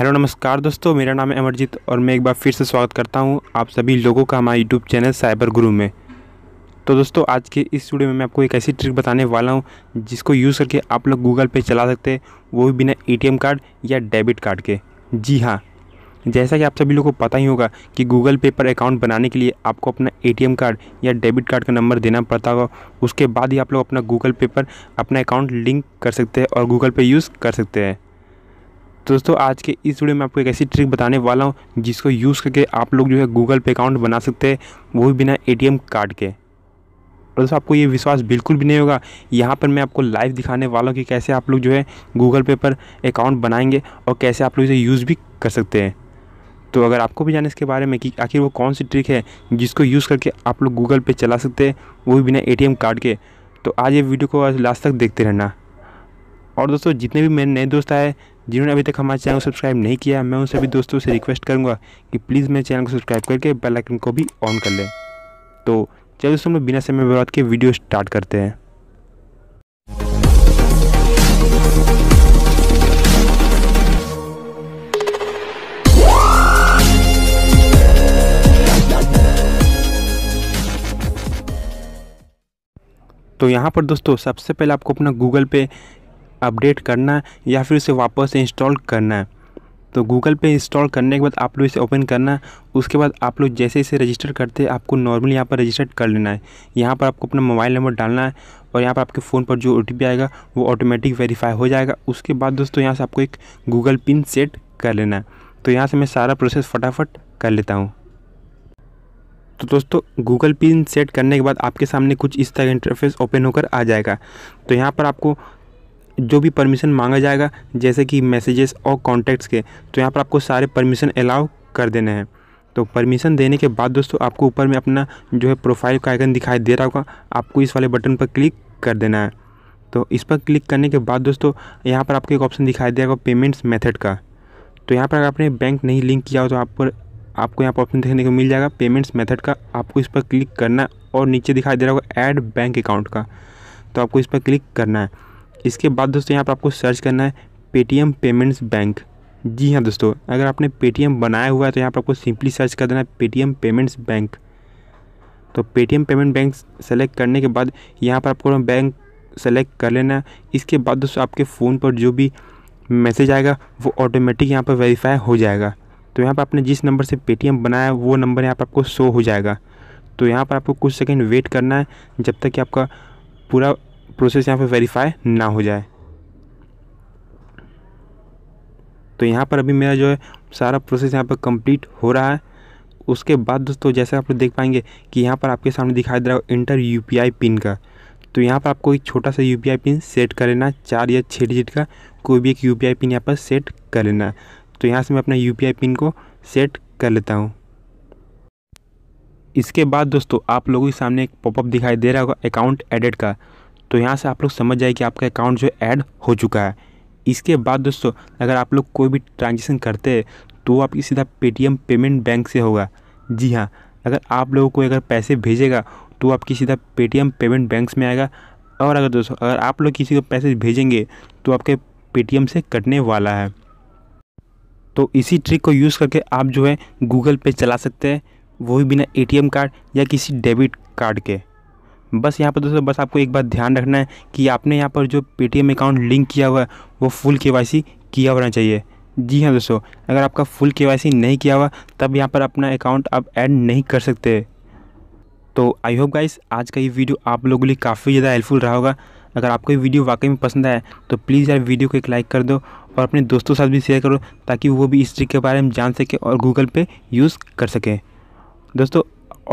hello नमस्कार दोस्तों मेरा नाम है अमरजीत और मैं एक बार फिर से स्वागत करता हूं आप सभी लोगों का हमारे यूट्यूब चैनल साइबर गुरु में तो दोस्तों आज के इस वीडियो में मैं आपको एक ऐसी ट्रिक बताने वाला हूं जिसको यूज़ करके आप लोग गूगल पे चला सकते हैं वो भी बिना एटीएम कार्ड या डेबिट कार्ड के जी हाँ जैसा कि आप सभी लोग को पता ही होगा कि गूगल पे पर अकाउंट बनाने के लिए आपको अपना ए कार्ड या डेबिट कार्ड का नंबर देना पड़ता होगा उसके बाद ही आप लोग अपना गूगल पे पर अपना अकाउंट लिंक कर सकते हैं और गूगल पे यूज़ कर सकते हैं दोस्तों आज के इस वीडियो में आपको एक ऐसी ट्रिक बताने वाला हूँ जिसको यूज़ करके आप लोग जो है गूगल पे अकाउंट बना सकते हैं वो भी बिना एटीएम कार्ड के और दोस्तों आपको ये विश्वास बिल्कुल भी नहीं होगा यहाँ पर मैं आपको लाइव दिखाने वाला हूँ कि कैसे आप लोग जो है गूगल पे पर अकाउंट बनाएंगे और कैसे आप लोग इसे यूज़ भी कर सकते हैं तो अगर आपको भी जाने इसके बारे में कि आखिर वो कौन सी ट्रिक है जिसको यूज़ करके आप लोग गूगल पे चला सकते हैं वो भी बिना ए कार्ड के तो आज ये वीडियो को आज लास्ट तक देखते रहना और दोस्तों जितने भी मेरे नए दोस्त आए जिन्होंने अभी तक हमारे चैनल को सब्सक्राइब नहीं किया मैं उन सभी दोस्तों से रिक्वेस्ट करूँगा कि प्लीज़ मेरे चैनल को सब्सक्राइब करके बेल आइकन को भी ऑन कर लें तो चलो दोस्तों हम बिना समय बर्बाद के वीडियो स्टार्ट करते हैं तो यहाँ पर दोस्तों सबसे पहले आपको अपना गूगल पे अपडेट करना है या फिर उसे वापस से इंस्टॉल करना है तो गूगल पे इंस्टॉल करने के बाद आप लोग इसे ओपन करना है उसके बाद आप लोग जैसे इसे रजिस्टर करते हैं आपको नॉर्मली यहाँ पर रजिस्टर कर लेना है यहाँ पर आपको अपना मोबाइल नंबर डालना है और यहाँ पर आपके फ़ोन पर जो ओ आएगा वो ऑटोमेटिक वेरीफाई हो जाएगा उसके बाद दोस्तों यहाँ से आपको एक गूगल पिन सेट कर लेना है तो यहाँ से मैं सारा प्रोसेस फटाफट कर लेता हूँ तो दोस्तों गूगल पिन सेट करने के बाद आपके सामने कुछ इस तरह इंटरफेस ओपन होकर आ जाएगा तो यहाँ पर आपको जो भी परमिशन मांगा जाएगा जैसे कि मैसेजेस और कॉन्टैक्ट्स के तो यहाँ पर आपको सारे परमिशन अलाउ कर देने हैं तो परमिशन देने के बाद दोस्तों आपको ऊपर में अपना जो है प्रोफाइल का आइकन दिखाई दे रहा होगा आपको इस वाले बटन पर क्लिक कर देना है तो इस पर क्लिक करने के बाद दोस्तों यहाँ पर आपको एक ऑप्शन दिखाई देगा पेमेंट्स मेथड का तो यहाँ पर अगर आपने बैंक नहीं लिंक किया हो तो आप पर आपको यहाँ पर ऑप्शन देखने को मिल जाएगा पेमेंट्स मेथड का आपको इस पर क्लिक करना और नीचे दिखाई दे रहा होगा ऐड बैंक अकाउंट का तो आपको इस पर क्लिक करना है इसके बाद दोस्तों यहाँ पर आपको सर्च करना है पेटीएम पेमेंट्स बैंक जी हाँ दोस्तों अगर आपने पेटीएम बनाया हुआ है तो यहाँ पर आपको सिंपली सर्च कर देना है पेटीएम पेमेंट्स बैंक तो पेटीएम पेमेंट बैंक सेलेक्ट करने के बाद यहाँ पर आपको बैंक सेलेक्ट कर लेना है इसके बाद दोस्तों आपके फ़ोन पर जो भी मैसेज आएगा वो ऑटोमेटिक यहाँ पर वेरीफाई हो जाएगा तो यहाँ पर आपने जिस नंबर से पेटीएम बनाया है वो नंबर यहाँ पर आपको शो हो जाएगा तो यहाँ पर आपको कुछ सेकंड वेट करना है जब तक कि आपका पूरा प्रोसेस यहाँ पे वेरीफाई ना हो जाए तो यहाँ पर अभी मेरा जो है सारा प्रोसेस यहाँ पर कंप्लीट हो रहा है उसके बाद दोस्तों जैसे आप लोग देख पाएंगे कि यहाँ पर आपके सामने दिखाई दे रहा हो इंटर यू पिन का तो यहाँ पर आपको एक छोटा सा यू पिन सेट कर लेना चार या छः डिजिट का कोई भी एक यू पिन यहाँ पर सेट कर लेना तो यहाँ से मैं अपना यू पिन को सेट कर लेता हूँ इसके बाद दोस्तों आप लोगों के सामने एक पॉपअप दिखाई दे रहा होगा अकाउंट एडिट का तो यहाँ से आप लोग समझ जाए कि आपका अकाउंट जो ऐड हो चुका है इसके बाद दोस्तों अगर आप लोग कोई भी ट्रांजेक्शन करते हैं तो वो आपकी सीधा पेटीएम पेमेंट बैंक से होगा जी हाँ अगर आप लोगों को अगर पैसे भेजेगा तो आपकी सीधा पेटीएम पेमेंट बैंक में आएगा और अगर दोस्तों अगर आप लोग किसी को पैसे भेजेंगे तो आपके पेटीएम से कटने वाला है तो इसी ट्रिक को यूज़ करके आप जो है गूगल पे चला सकते हैं वो भी बिना एटीएम कार्ड या किसी डेबिट कार्ड के बस यहाँ पर दोस्तों बस आपको एक बात ध्यान रखना है कि आपने यहाँ पर जो पेटीएम अकाउंट लिंक किया हुआ है वो फुल के किया होना चाहिए जी हाँ दोस्तों अगर आपका फुल के नहीं किया हुआ तब यहाँ पर अपना अकाउंट आप ऐड नहीं कर सकते तो आई होप गाइस आज का ये वीडियो आप लोगों के लिए काफ़ी ज़्यादा हेल्पफुल रहा होगा अगर आपको ये वीडियो वाकई में पसंद आया तो प्लीज़ यार वीडियो को एक लाइक कर दो और अपने दोस्तों के साथ भी शेयर करो ताकि वो भी इस ट्रिक के बारे में जान सके और गूगल पे यूज़ कर सकें दोस्तों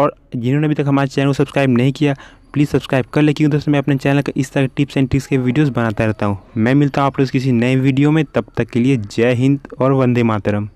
और जिन्होंने अभी तक हमारे चैनल को सब्सक्राइब नहीं किया प्लीज़ सब्सक्राइब कर ले क्योंकि दोस्तों मैं अपने चैनल का इस तरह के टिप्स एंड ट्रिक्स के वीडियोस बनाता रहता हूँ मैं मिलता हूँ आप लोग किसी नए वीडियो में तब तक के लिए जय हिंद और वंदे मातरम